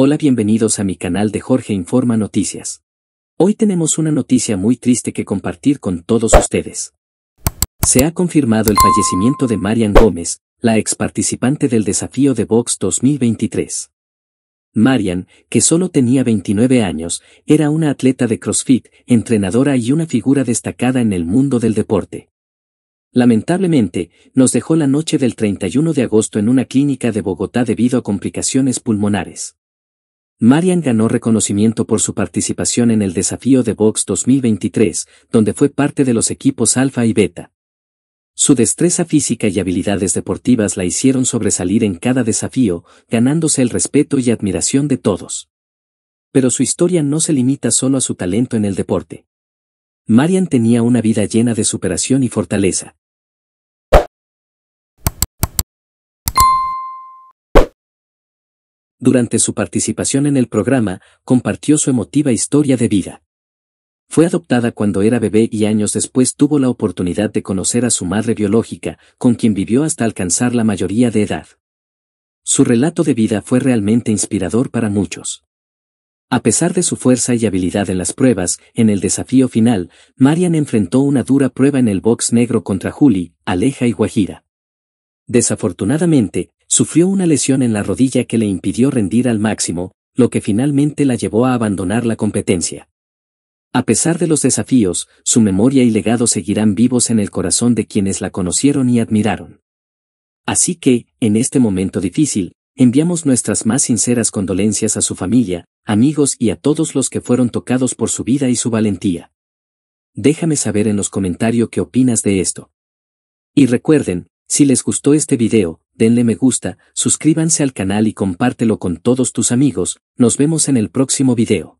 Hola bienvenidos a mi canal de Jorge Informa Noticias. Hoy tenemos una noticia muy triste que compartir con todos ustedes. Se ha confirmado el fallecimiento de Marian Gómez, la ex participante del desafío de Vox 2023. Marian, que solo tenía 29 años, era una atleta de CrossFit, entrenadora y una figura destacada en el mundo del deporte. Lamentablemente, nos dejó la noche del 31 de agosto en una clínica de Bogotá debido a complicaciones pulmonares. Marian ganó reconocimiento por su participación en el desafío de Box 2023, donde fue parte de los equipos Alfa y Beta. Su destreza física y habilidades deportivas la hicieron sobresalir en cada desafío, ganándose el respeto y admiración de todos. Pero su historia no se limita solo a su talento en el deporte. Marian tenía una vida llena de superación y fortaleza. durante su participación en el programa, compartió su emotiva historia de vida. Fue adoptada cuando era bebé y años después tuvo la oportunidad de conocer a su madre biológica, con quien vivió hasta alcanzar la mayoría de edad. Su relato de vida fue realmente inspirador para muchos. A pesar de su fuerza y habilidad en las pruebas, en el desafío final, Marian enfrentó una dura prueba en el box negro contra Juli, Aleja y Guajira. Desafortunadamente, sufrió una lesión en la rodilla que le impidió rendir al máximo, lo que finalmente la llevó a abandonar la competencia. A pesar de los desafíos, su memoria y legado seguirán vivos en el corazón de quienes la conocieron y admiraron. Así que, en este momento difícil, enviamos nuestras más sinceras condolencias a su familia, amigos y a todos los que fueron tocados por su vida y su valentía. Déjame saber en los comentarios qué opinas de esto. Y recuerden, si les gustó este video, denle me gusta, suscríbanse al canal y compártelo con todos tus amigos, nos vemos en el próximo video.